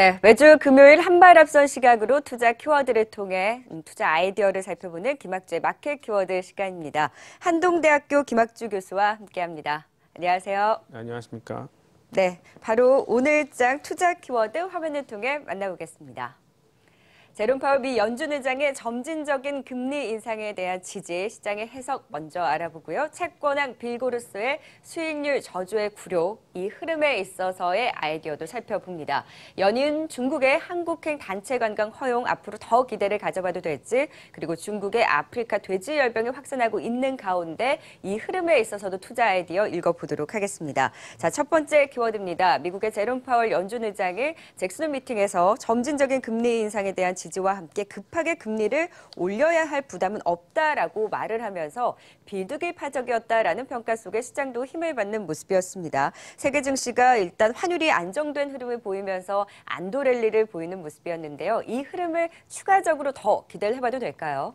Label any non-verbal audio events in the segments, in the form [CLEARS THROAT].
네, 매주 금요일 한발 앞선 시각으로 투자 키워드를 통해 음, 투자 아이디어를 살펴보는 김학주의 마켓 키워드 시간입니다. 한동대학교 김학주 교수와 함께합니다. 안녕하세요. 네, 안녕하십니까. 네, 바로 오늘장 투자 키워드 화면을 통해 만나보겠습니다. 제롬 파월이 연준 의장의 점진적인 금리 인상에 대한 지지, 시장의 해석 먼저 알아보고요. 채권왕 빌고르스의 수익률 저조의 구료이 흐름에 있어서의 아이디어도 살펴봅니다. 연인 중국의 한국행 단체 관광 허용 앞으로 더 기대를 가져봐도 될지, 그리고 중국의 아프리카 돼지 열병이 확산하고 있는 가운데 이 흐름에 있어서도 투자 아이디어 읽어보도록 하겠습니다. 자, 첫 번째 키워드입니다. 미국의 제롬 파월 연준 의장이 잭슨 미팅에서 점진적인 금리 인상에 대한 지지와 함께 급하게 금리를 올려야 할 부담은 없다라고 말을 하면서 비둘기 파적이었다라는 평가 속에 시장도 힘을 받는 모습이었습니다. 세계 증시가 일단 환율이 안정된 흐름을 보이면서 안도 랠리를 보이는 모습이었는데요. 이 흐름을 추가적으로 더 기대를 해봐도 될까요?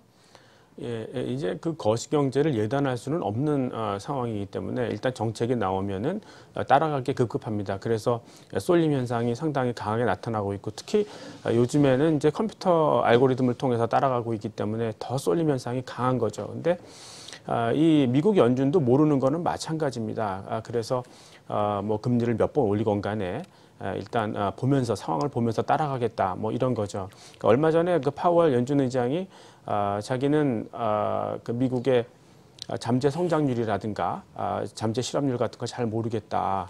예, 예, 이제 그 거시 경제를 예단할 수는 없는 어, 상황이기 때문에 일단 정책이 나오면은 아, 따라가기 급급합니다. 그래서 쏠림 현상이 상당히 강하게 나타나고 있고 특히 아, 요즘에는 이제 컴퓨터 알고리즘을 통해서 따라가고 있기 때문에 더 쏠림 현상이 강한 거죠. 근데 아, 이 미국 연준도 모르는 거는 마찬가지입니다. 아, 그래서 아, 뭐 금리를 몇 번 올리건 간에 일단 아, 보면서 상황을 보면서 따라가겠다 뭐 이런 거죠. 그러니까 얼마 전에 그 파월 연준 의장이 아, 자기는 아, 그 미국의 잠재 성장률이라든가 잠재 실업률 같은 걸 잘 모르겠다.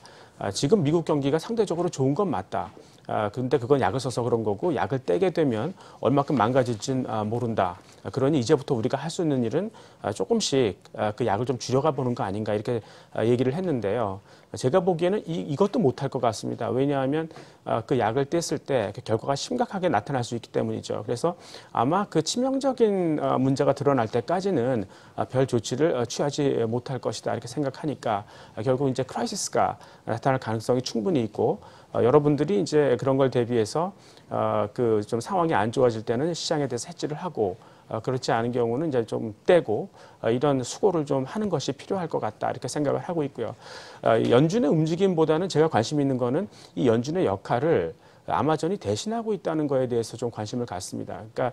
지금 미국 경기가 상대적으로 좋은 건 맞다. 아, 근데 그건 약을 써서 그런 거고 약을 떼게 되면 얼마큼 망가질진 아, 모른다. 아, 그러니 이제부터 우리가 할 수 있는 일은 아, 조금씩 아, 그 약을 좀 줄여가 보는 거 아닌가 이렇게 아, 얘기를 했는데요. 제가 보기에는 이, 이것도 못할 것 같습니다. 왜냐하면 아, 그 약을 뗐을 때 그 결과가 심각하게 나타날 수 있기 때문이죠. 그래서 아마 그 치명적인 아, 문제가 드러날 때까지는 아, 별 조치를 어, 취하지 못할 것이다 이렇게 생각하니까 아, 결국 이제 크라이시스가 나타날 가능성이 충분히 있고 어, 여러분들이 이제 그런 걸 대비해서 어, 그좀 상황이 안 좋아질 때는 시장에 대해서 해지를 하고 어, 그렇지 않은 경우는 이제 좀 떼고 어, 이런 수고를 좀 하는 것이 필요할 것 같다 이렇게 생각을 하고 있고요. 어, 연준의 움직임보다는 제가 관심 있는 거는 이 연준의 역할을 아마존이 대신하고 있다는 거에 대해서 좀 관심을 갖습니다. 그러니까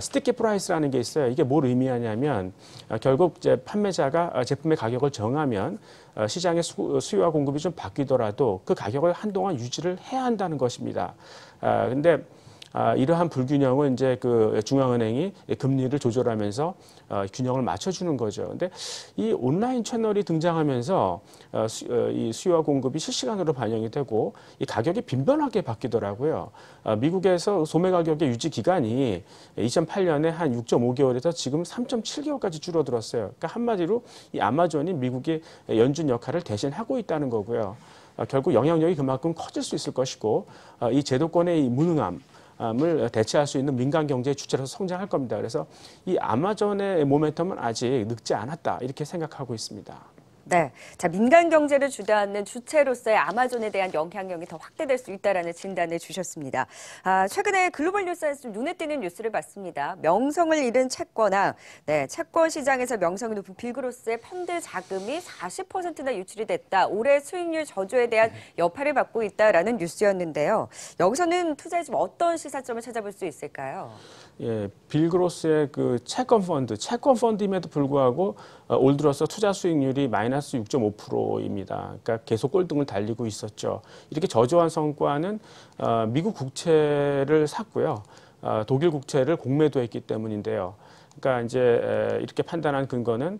스티키 어, 프라이스라는 게 있어요. 이게 뭘 의미하냐면 어, 결국 이제 판매자가 어, 제품의 가격을 정하면 시장의 수요와 공급이 좀 바뀌더라도 그 가격을 한동안 유지를 해야 한다는 것입니다. 아, 근데 아, 이러한 불균형은 이제 그 중앙은행이 금리를 조절하면서 어, 균형을 맞춰주는 거죠. 근데 이 온라인 채널이 등장하면서 어, 수, 어, 이 수요와 공급이 실시간으로 반영이 되고 이 가격이 빈번하게 바뀌더라고요. 어, 미국에서 소매 가격의 유지 기간이 2008년에 한 6.5개월에서 지금 3.7개월까지 줄어들었어요. 그러니까 한마디로 이 아마존이 미국의 연준 역할을 대신하고 있다는 거고요. 어, 결국 영향력이 그만큼 커질 수 있을 것이고 어, 이 제도권의 무능함 을 대체할 수 있는 민간 경제의 주체로서 성장할 겁니다. 그래서 이 아마존의 모멘텀은 아직 늙지 않았다 이렇게 생각하고 있습니다. 네. 자, 민간 경제를 주도하는 주체로서의 아마존에 대한 영향력이 더 확대될 수 있다라는 진단을 주셨습니다. 아, 최근에 글로벌 뉴스에서 눈에 띄는 뉴스를 봤습니다. 명성을 잃은 채권화 네, 채권 시장에서 명성이 높은 빌그로스의 펀드 자금이 40%나 유출이 됐다. 올해 수익률 저조에 대한 여파를 받고 있다라는 뉴스였는데요. 여기서는 투자에 좀 어떤 시사점을 찾아볼 수 있을까요? 예, 빌그로스의 그 채권 펀드, 채권 펀드임에도 불구하고 어, 올 들어서 투자 수익률이 마이너스 6.5%입니다. 그러니까 계속 꼴등을 달리고 있었죠. 이렇게 저조한 성과는 어, 미국 국채를 샀고요. 어, 독일 국채를 공매도했기 때문인데요. 그러니까 이제 이렇게 판단한 근거는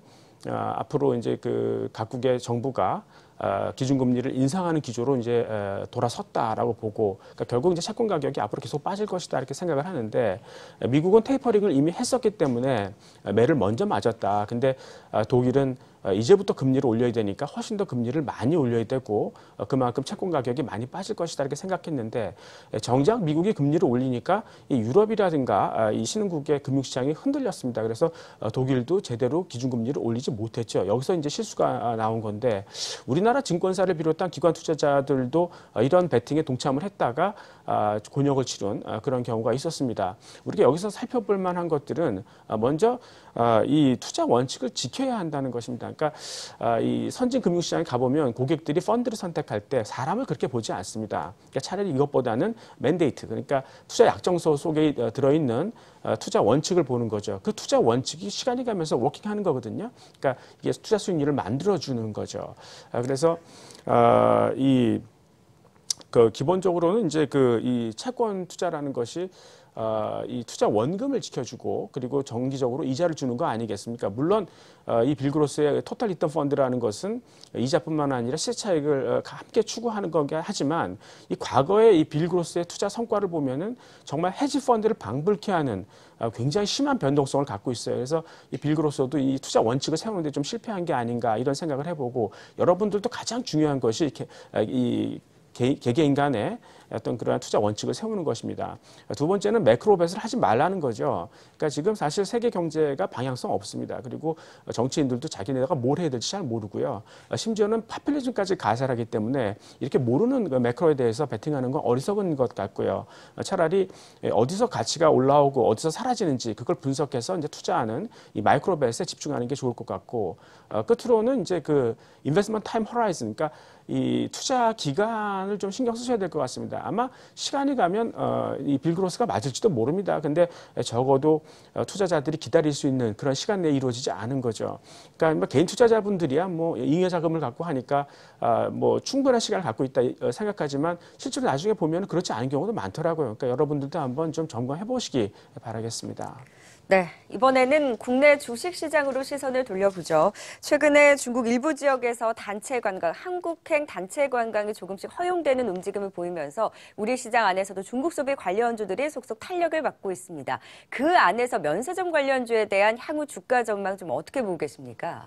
아, 앞으로 이제 그 각국의 정부가 아, 기준금리를 인상하는 기조로 이제 돌아섰다라고 보고 그러니까 결국 이제 채권 가격이 앞으로 계속 빠질 것이다 이렇게 생각을 하는데 미국은 테이퍼링을 이미 했었기 때문에 매를 먼저 맞았다. 근데 아, 독일은 어, 이제부터 금리를 올려야 되니까 훨씬 더 금리를 많이 올려야 되고 어, 그만큼 채권 가격이 많이 빠질 것이다 이렇게 생각했는데 예, 정작 미국이 금리를 올리니까 유럽이라든가 아, 이 신흥국의 금융시장이 흔들렸습니다. 그래서 어, 독일도 제대로 기준금리를 올리지 못했죠. 여기서 이제 실수가 아, 나온 건데 우리나라 증권사를 비롯한 기관 투자자들도 이런 베팅에 동참을 했다가 아, 곤욕을 치른 그런 경우가 있었습니다. 우리가 여기서 살펴볼 만한 것들은 먼저 아, 이 투자 원칙을 지켜야 한다는 것입니다. 그러니까 아, 이 선진 금융시장에 가보면 고객들이 펀드를 선택할 때 사람을 그렇게 보지 않습니다. 그러니까 차라리 이것보다는 맨데이트 그러니까 투자 약정서 속에 어, 들어있는 어, 투자 원칙을 보는 거죠. 그 투자 원칙이 시간이 가면서 워킹하는 거거든요. 그러니까 이게 투자 수익률을 만들어주는 거죠. 아, 그래서 이그 기본적으로는 이제 그 이 채권 투자라는 것이 어, 이 투자 원금을 지켜주고 그리고 정기적으로 이자를 주는 거 아니겠습니까? 물론 어, 이 빌그로스의 토탈 리턴 펀드라는 것은 이자뿐만 아니라 시차익을 어, 함께 추구하는 거긴 하지만 이 과거의 이 빌그로스의 투자 성과를 보면은 정말 헤지 펀드를 방불케 하는 아, 굉장히 심한 변동성을 갖고 있어요. 그래서 이 빌그로스도 이 투자 원칙을 세우는데 좀 실패한 게 아닌가 이런 생각을 해보고 여러분들도 가장 중요한 것이 이렇게 이 개개인 간의 어떤 그러한 투자 원칙을 세우는 것입니다. 두 번째는 매크로 배을 하지 말라는 거죠. 그러니까 지금 사실 세계 경제가 방향성 없습니다. 그리고 정치인들도 자기네가 뭘 해야 될지 잘 모르고요. 심지어는 파퓰리즘까지 가세하기 때문에 이렇게 모르는 그 매크로에 대해서 베팅하는 건 어리석은 것 같고요. 차라리 어디서 가치가 올라오고 어디서 사라지는지 그걸 분석해서 이제 투자하는 이 마이크로 배에 집중하는 게 좋을 것 같고 어, 끝으로는 이제 그인베스먼 타임 허라이즌 그러니까 이 투자 기간을 좀 신경 쓰셔야 될 것 같습니다. 아마 시간이 가면 어, 이 빌그로스가 맞을지도 모릅니다. 근데 적어도 어, 투자자들이 기다릴 수 있는 그런 시간 내에 이루어지지 않은 거죠. 그러니까 뭐 개인 투자자분들이야 뭐 잉여 자금을 갖고 하니까 아, 뭐 충분한 시간을 갖고 있다 어, 생각하지만 실제로 나중에 보면 그렇지 않은 경우도 많더라고요. 그러니까 여러분들도 한번 좀 점검해 보시기 바라겠습니다. 네, 이번에는 국내 주식시장으로 시선을 돌려보죠. 최근에 중국 일부 지역에서 단체 관광, 한국행 단체 관광이 조금씩 허용되는 움직임을 보이면서 우리 시장 안에서도 중국 소비 관련주들이 속속 탄력을 받고 있습니다. 그 안에서 면세점 관련주에 대한 향후 주가 전망 좀 어떻게 보고 계십니까?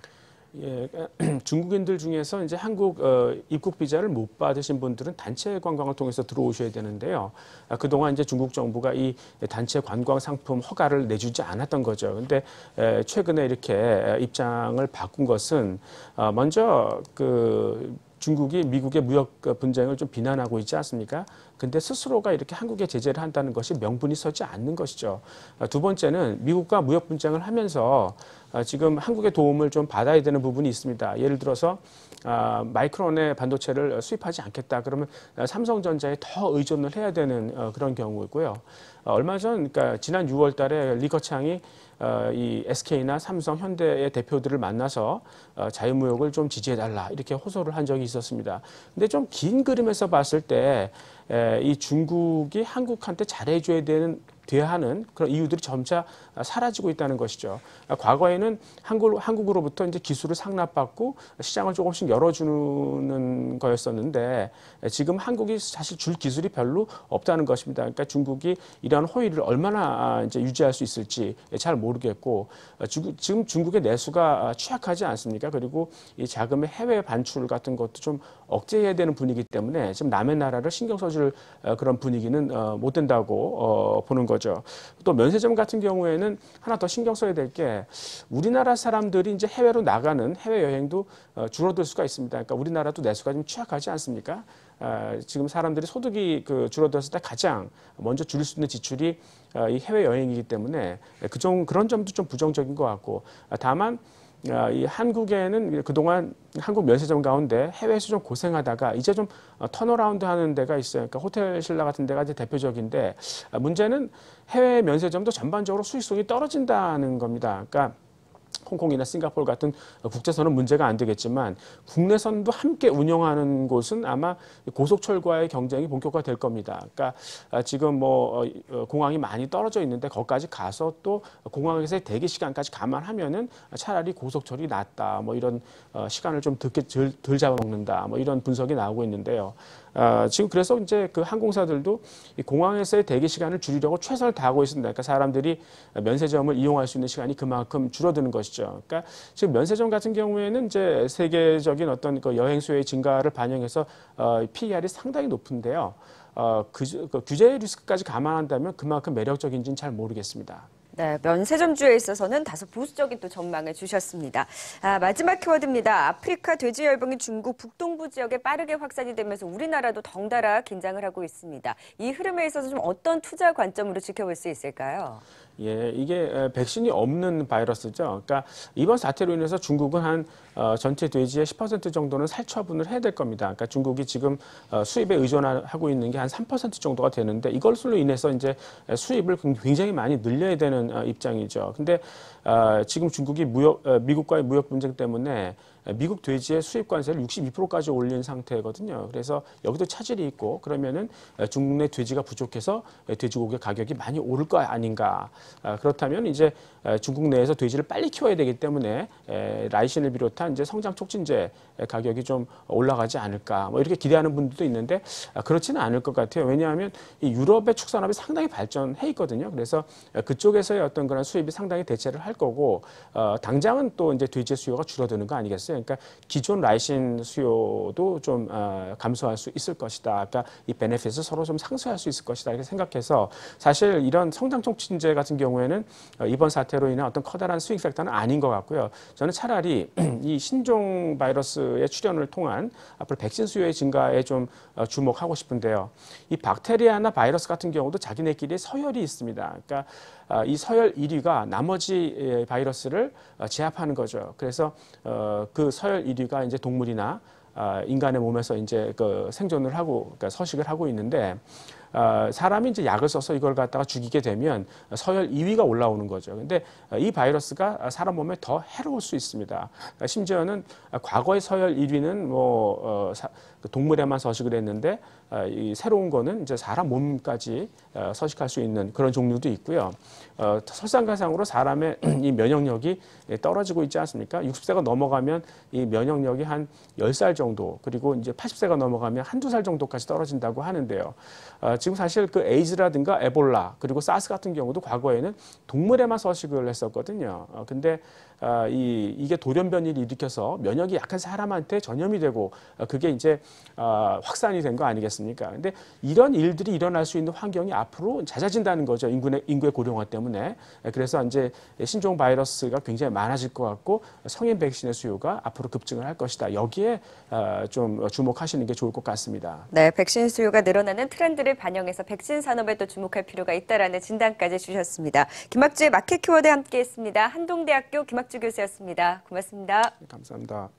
예, [CLEARS THROAT] 중국인들 중에서 이제 한국 어, 입국 비자를 못 받으신 분들은 단체 관광을 통해서 들어오셔야 되는데요. 아, 그동안 이제 중국 정부가 이 단체 관광 상품 허가를 내주지 않았던 거죠. 근데 에, 최근에 이렇게 입장을 바꾼 것은 어, 먼저 그 중국이 미국의 무역 분쟁을 좀 비난하고 있지 않습니까? 근데 스스로가 이렇게 한국에 제재를 한다는 것이 명분이 서지 않는 것이죠. 어, 두 번째는 미국과 무역 분쟁을 하면서 어, 지금 한국의 도움을 좀 받아야 되는 부분이 있습니다. 예를 들어서 아, 마이크론의 반도체를 수입하지 않겠다. 그러면 어, 삼성전자에 더 의존을 해야 되는 그런 경우고요. 얼마 전, 그러니까 지난 6월 달에 리커창이 어, 이 SK나 삼성, 현대의 대표들을 만나서 어, 자유무역을 좀 지지해달라 이렇게 호소를 한 적이 있었습니다. 근데 좀 긴 그림에서 봤을 때이 중국이 한국한테 잘해줘야 되는 돼야 하는 그런 이유들이 점차 사라지고 있다는 것이죠. 아, 과거에는 한국, 한국으로부터 이제 기술을 상납받고 시장을 조금씩 열어주는 거였었는데 지금 한국이 사실 줄 기술이 별로 없다는 것입니다. 그러니까 중국이 이러한 호의를 얼마나 이제 유지할 수 있을지 잘 모르겠고 어, 지금 중국의 내수가 취약하지 않습니까? 그리고 이 자금의 해외 반출 같은 것도 좀 억제해야 되는 분위기 때문에 지금 남의 나라를 신경 써주 풀어 그런 분위기는 어, 못 된다고 어, 보는 거죠. 또 면세점 같은 경우에는 하나 더 신경 써야 될 게 우리나라 사람들이 이제 해외로 나가는 해외 여행도 어, 줄어들 수가 있습니다. 그러니까 우리나라도 내수가 좀 취약하지 않습니까? 아, 지금 사람들이 소득이 그 줄어들었을 때 가장 먼저 줄일 수 있는 지출이 이 해외 여행이기 때문에 그좀 그런 점도 좀 부정적인 것 같고 다만. 아, 이 한국에는 그동안 한국 면세점 가운데 해외에서 좀 고생하다가 이제 좀 턴어라운드 하는 데가 있어요. 그러니까 호텔 신라 같은 데가 이제 대표적인데 아, 문제는 해외 면세점도 전반적으로 수익성이 떨어진다는 겁니다. 그러니까 홍콩이나 싱가폴 같은 국제선은 문제가 안 되겠지만 국내선도 함께 운영하는 곳은 아마 고속철과의 경쟁이 본격화될 겁니다. 그러니까 아, 지금 뭐 어, 어, 공항이 많이 떨어져 있는데 거기까지 가서 또 공항에서의 대기 시간까지 감안하면은 차라리 고속철이 낫다. 뭐 이런 어, 시간을 좀 듣게 덜, 덜 잡아먹는다. 뭐 이런 분석이 나오고 있는데요. 아, 지금 그래서 이제 그 항공사들도 공항에서의 대기 시간을 줄이려고 최선을 다하고 있습니다. 그러니까 사람들이 면세점을 이용할 수 있는 시간이 그만큼 줄어드는 것이 것이죠. 그러니까 지금 면세점 같은 경우에는 이제 세계적인 어떤 그 여행 수요의 증가를 반영해서 어, PER이 상당히 높은데요. 어, 그, 그 규제 리스크까지 감안한다면 그만큼 매력적인지는 잘 모르겠습니다. 네, 면세점주에 있어서는 다소 보수적인 또 전망을 주셨습니다. 아, 마지막 키워드입니다. 아프리카 돼지 열병이 중국 북동부 지역에 빠르게 확산이 되면서 우리나라도 덩달아 긴장을 하고 있습니다. 이 흐름에 있어서 좀 어떤 투자 관점으로 지켜볼 수 있을까요? 예, 이게 백신이 없는 바이러스죠. 그러니까 이번 사태로 인해서 중국은 한 어, 전체 돼지의 10% 정도는 살처분을 해야 될 겁니다. 그러니까 중국이 지금 어, 수입에 의존하고 있는 게 한 3% 정도가 되는데 이걸로 인해서 이제 수입을 굉장히 많이 늘려야 되는 어, 입장이죠. 근데 어, 지금 중국이 무역, 어, 미국과의 무역 분쟁 때문에 미국 돼지의 수입 관세를 62%까지 올린 상태거든요. 그래서 여기도 차질이 있고 그러면은 중국 내 돼지가 부족해서 돼지고기 가격이 많이 오를 거 아닌가. 아, 그렇다면 이제 중국 내에서 돼지를 빨리 키워야 되기 때문에 라이신을 비롯한 이제 성장 촉진제 가격이 좀 올라가지 않을까. 뭐 이렇게 기대하는 분들도 있는데 아, 그렇지는 않을 것 같아요. 왜냐하면 이 유럽의 축산업이 상당히 발전해 있거든요. 그래서 그쪽에서의 어떤 그런 수입이 상당히 대체를 할 거고 어, 당장은 또 이제 돼지 수요가 줄어드는 거 아니겠어요? 그러니까 기존 라이신 수요도 좀 어, 감소할 수 있을 것이다. 그러니까 이 베네핏을 서로 좀 상쇄할 수 있을 것이다. 이렇게 생각해서 사실 이런 성장 촉진제 같은 경우에는 어, 이번 사태로 인한 어떤 커다란 수익 섹터는 아닌 것 같고요. 저는 차라리 [CLEARS THROAT] 이 신종 바이러스의 출현을 통한 앞으로 백신 수요의 증가에 좀 어, 주목하고 싶은데요. 이 박테리아나 바이러스 같은 경우도 자기네끼리 서열이 있습니다. 그러니까 아, 이 서열 1위가 나머지 예, 바이러스를 어, 제압하는 거죠. 그래서 어, 그 서열 1위가 이제 동물이나 아, 인간의 몸에서 이제 그 생존을 하고 그러니까 서식을 하고 있는데 어, 사람이 이제 약을 써서 이걸 갖다가 죽이게 되면 서열 2위가 올라오는 거죠. 근데 어, 이 바이러스가 사람 몸에 더 해로울 수 있습니다. 그러니까 심지어는 과거의 서열 1위는 뭐 어, 그 동물에만 서식을 했는데 이 새로운 거는 이제 사람 몸까지 서식할 수 있는 그런 종류도 있고요. 설상가상으로 사람의 [CLEARS THROAT] 이 면역력이 떨어지고 있지 않습니까? 60세가 넘어가면 이 면역력이 한 10살 정도 그리고 이제 80세가 넘어가면 한두 살 정도까지 떨어진다고 하는데요. 지금 사실 그 에이즈라든가 에볼라 그리고 사스 같은 경우도 과거에는 동물에만 서식을 했었거든요. 어, 근데 아, 이, 이게 돌연변이를 일으켜서 면역이 약한 사람한테 전염이 되고 아, 그게 이제 아, 확산이 된 거 아니겠습니까? 근데 이런 일들이 일어날 수 있는 환경이 앞으로 잦아진다는 거죠. 인구의, 인구의 고령화 때문에. 아, 그래서 이제 신종 바이러스가 굉장히 많아질 것 같고 성인 백신의 수요가 앞으로 급증을 할 것이다. 여기에 아, 좀 주목하시는 게 좋을 것 같습니다. 네, 백신 수요가 늘어나는 트렌드를 반영해서 백신 산업에 또 주목할 필요가 있다라는 진단까지 주셨습니다. 김학주의 마켓 키워드 함께했습니다. 한동대학교 김학 박주 교수였습니다. 고맙습니다. 네, 감사합니다.